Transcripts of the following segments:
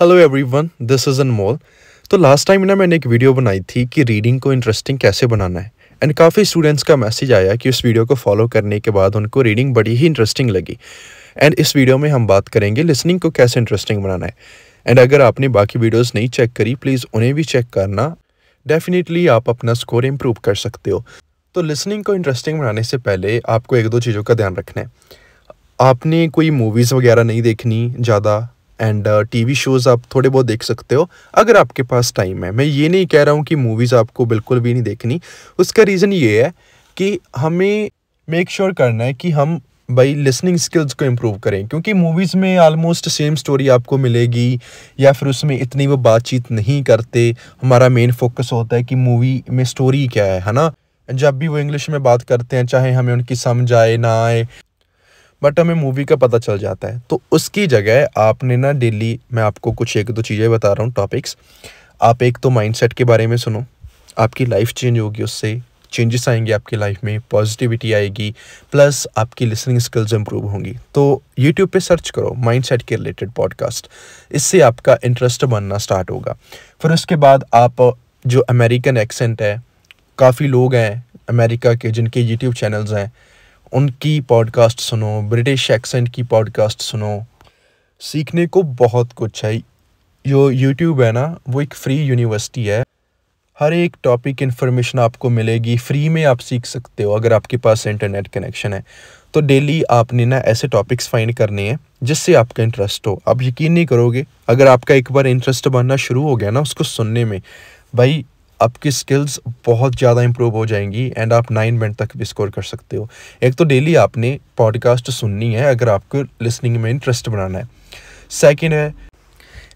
hello everyone this is Anmol तो last time ना मैंने एक वीडियो बनाई थी कि रीडिंग को इंटरेस्टिंग कैसे बनाना है एंड काफ़ी स्टूडेंट्स का मैसेज आया कि उस वीडियो को फॉलो करने के बाद उनको रीडिंग बड़ी ही इंटरेस्टिंग लगी एंड इस वीडियो में हम बात करेंगे लिसनिंग को कैसे इंटरेस्टिंग बनाना है एंड अगर आपने बाकी वीडियोज़ नहीं चेक करी प्लीज़ उन्हें भी चेक करना डेफिनेटली आप अपना स्कोर इम्प्रूव कर सकते हो तो लिसनिंग को इंटरेस्टिंग बनाने से पहले आपको एक दो चीज़ों का ध्यान रखना है आपने कोई मूवीज़ वगैरह नहीं देखनी ज़्यादा एंड टीवी शोज़ आप थोड़े बहुत देख सकते हो अगर आपके पास टाइम है मैं ये नहीं कह रहा हूँ कि मूवीज़ आपको बिल्कुल भी नहीं देखनी उसका रीज़न ये है कि हमें मेक श्योर sure करना है कि हम भाई लिसनिंग स्किल्स को इम्प्रूव करें क्योंकि मूवीज़ में आलमोस्ट सेम स्टोरी आपको मिलेगी या फिर उसमें इतनी वो बातचीत नहीं करते हमारा मेन फोकस होता है कि मूवी में स्टोरी क्या है है ना जब भी वो इंग्लिश में बात करते हैं चाहे हमें उनकी समझ आए ना आए बट हमें मूवी का पता चल जाता है तो उसकी जगह आपने ना डेली मैं आपको कुछ एक दो चीज़ें बता रहा हूँ टॉपिक्स आप एक तो माइंडसेट के बारे में सुनो आपकी लाइफ चेंज होगी उससे चेंजेस आएंगे आपकी लाइफ में पॉजिटिविटी आएगी प्लस आपकी लिसनिंग स्किल्स इंप्रूव होंगी तो यूट्यूब पे सर्च करो माइंडसेट के रिलेटेड पॉडकास्ट इससे आपका इंटरेस्ट बनना स्टार्ट होगा फिर उसके बाद आप जो अमेरिकन एक्सेंट है काफ़ी लोग हैं अमेरिका के जिनके यूट्यूब चैनल्स हैं उनकी पॉडकास्ट सुनो ब्रिटिश एक्सेंट की पॉडकास्ट सुनो सीखने को बहुत कुछ है जो यूट्यूब है ना वो एक फ्री यूनिवर्सिटी है हर एक टॉपिक इन्फॉर्मेशन आपको मिलेगी फ्री में आप सीख सकते हो अगर आपके पास इंटरनेट कनेक्शन है तो डेली आपने ना ऐसे टॉपिक्स फाइंड करने हैं जिससे आपका इंटरेस्ट हो आप यकीन नहीं करोगे अगर आपका एक बार इंटरेस्ट बनना शुरू हो गया ना उसको सुनने में भाई आपकी स्किल्स बहुत ज़्यादा इंप्रूव हो जाएंगी एंड आप नाइन मिनट तक भी स्कोर कर सकते हो एक तो डेली आपने पॉडकास्ट सुननी है अगर आपको लिसनिंग में इंटरेस्ट बनाना है सेकेंड है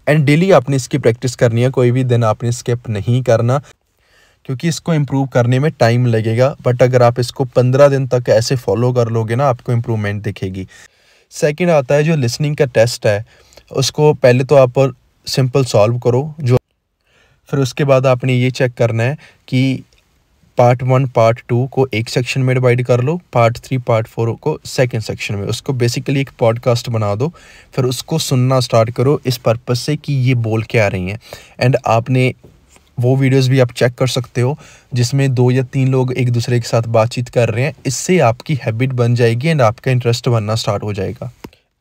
एंड डेली आपने इसकी प्रैक्टिस करनी है कोई भी दिन आपने स्किप नहीं करना क्योंकि इसको इम्प्रूव करने में टाइम लगेगा बट अगर आप इसको पंद्रह दिन तक ऐसे फॉलो कर लोगे ना आपको इम्प्रूवमेंट दिखेगी सेकेंड आता है जो लिसनिंग का टेस्ट है उसको पहले तो आप सिंपल सॉल्व करो जो फिर उसके बाद आपने ये चेक करना है कि पार्ट वन पार्ट टू को एक सेक्शन में डिवाइड कर लो पार्ट थ्री पार्ट फोर को सेकंड सेक्शन में उसको बेसिकली एक पॉडकास्ट बना दो फिर उसको सुनना स्टार्ट करो इस पर्पज़ से कि ये बोल के आ रही हैं एंड आपने वो वीडियोस भी आप चेक कर सकते हो जिसमें दो या तीन लोग एक दूसरे के साथ बातचीत कर रहे हैं इससे आपकी हैबिट बन जाएगी एंड आपका इंटरेस्ट बनना स्टार्ट हो जाएगा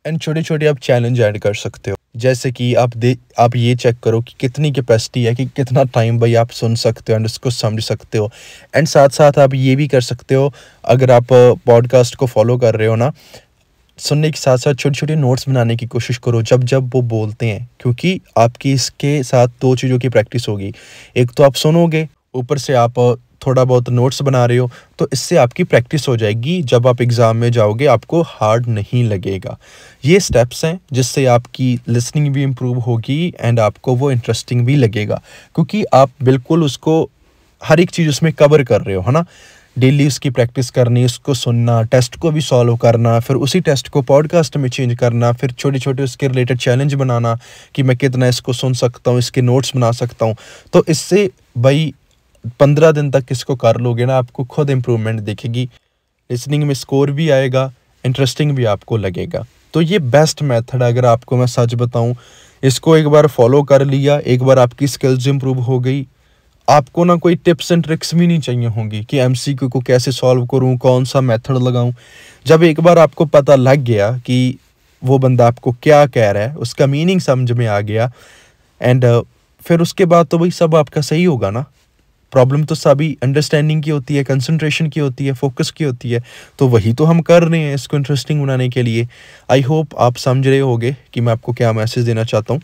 एंड छोटे छोटे आप चैलेंज ऐड कर सकते हो जैसे कि आप दे आप ये चेक करो कि कितनी कैपेसिटी है कि कितना टाइम भाई आप सुन सकते हो एंड उसको समझ सकते हो एंड साथ साथ आप ये भी कर सकते हो अगर आप पॉडकास्ट को फॉलो कर रहे हो ना सुनने के साथ साथ छोटे छोटे नोट्स बनाने की कोशिश करो जब जब वो बोलते हैं क्योंकि आपकी इसके साथ दो चीज़ों की प्रैक्टिस होगी एक तो आप सुनोगे ऊपर से आप थोड़ा बहुत नोट्स बना रहे हो तो इससे आपकी प्रैक्टिस हो जाएगी जब आप एग्ज़ाम में जाओगे आपको हार्ड नहीं लगेगा ये स्टेप्स हैं जिससे आपकी लिसनिंग भी इम्प्रूव होगी एंड आपको वो इंटरेस्टिंग भी लगेगा क्योंकि आप बिल्कुल उसको हर एक चीज़ उसमें कवर कर रहे हो है ना डेली उसकी प्रैक्टिस करनी उसको सुनना टेस्ट को भी सॉल्व करना फिर उसी टेस्ट को पॉडकास्ट में चेंज करना फिर छोटे छोटे उसके रिलेटेड चैलेंज बनाना कि मैं कितना इसको सुन सकता हूँ इसके नोट्स बना सकता हूँ तो इससे भाई पंद्रह दिन तक इसको कर लोगे ना आपको खुद इम्प्रूवमेंट दिखेगी लिसनिंग में स्कोर भी आएगा इंटरेस्टिंग भी आपको लगेगा तो ये बेस्ट मेथड अगर आपको मैं सच बताऊं इसको एक बार फॉलो कर लिया एक बार आपकी स्किल्स इंप्रूव हो गई आपको ना कोई टिप्स एंड ट्रिक्स भी नहीं चाहिए होंगी कि एम को कैसे सॉल्व करूँ कौन सा मैथड लगाऊँ जब एक बार आपको पता लग गया कि वो बंदा आपको क्या कह रहा है उसका मीनिंग समझ में आ गया एंड फिर उसके बाद तो भाई सब आपका सही होगा ना प्रॉब्लम तो सभी अंडरस्टैंडिंग की होती है कंसंट्रेशन की होती है फोकस की होती है तो वही तो हम कर रहे हैं इसको इंटरेस्टिंग बनाने के लिए आई होप आप समझ रहे होगे कि मैं आपको क्या मैसेज देना चाहता हूँ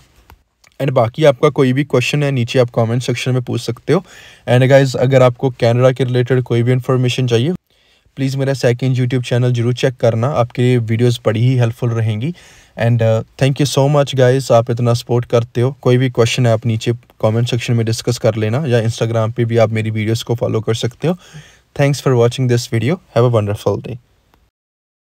एंड बाकी आपका कोई भी क्वेश्चन है नीचे आप कमेंट सेक्शन में पूछ सकते हो एंड गाइज अगर आपको कैनेडा के रिलेटेड कोई भी इन्फॉर्मेशन चाहिए प्लीज़ मेरा सेकेंड यूट्यूब चैनल जरूर चेक करना आपके लिए वीडियोज़ बड़ी ही हेल्पफुल रहेंगी and thank you so much guys आप इतना सपोर्ट करते हो कोई भी क्वेश्चन है आप नीचे कमेंट सेक्शन में डिस्कस कर लेना या इंस्टाग्राम पे भी आप मेरी वीडियोस को फॉलो कर सकते हो thanks for watching this video have a wonderful day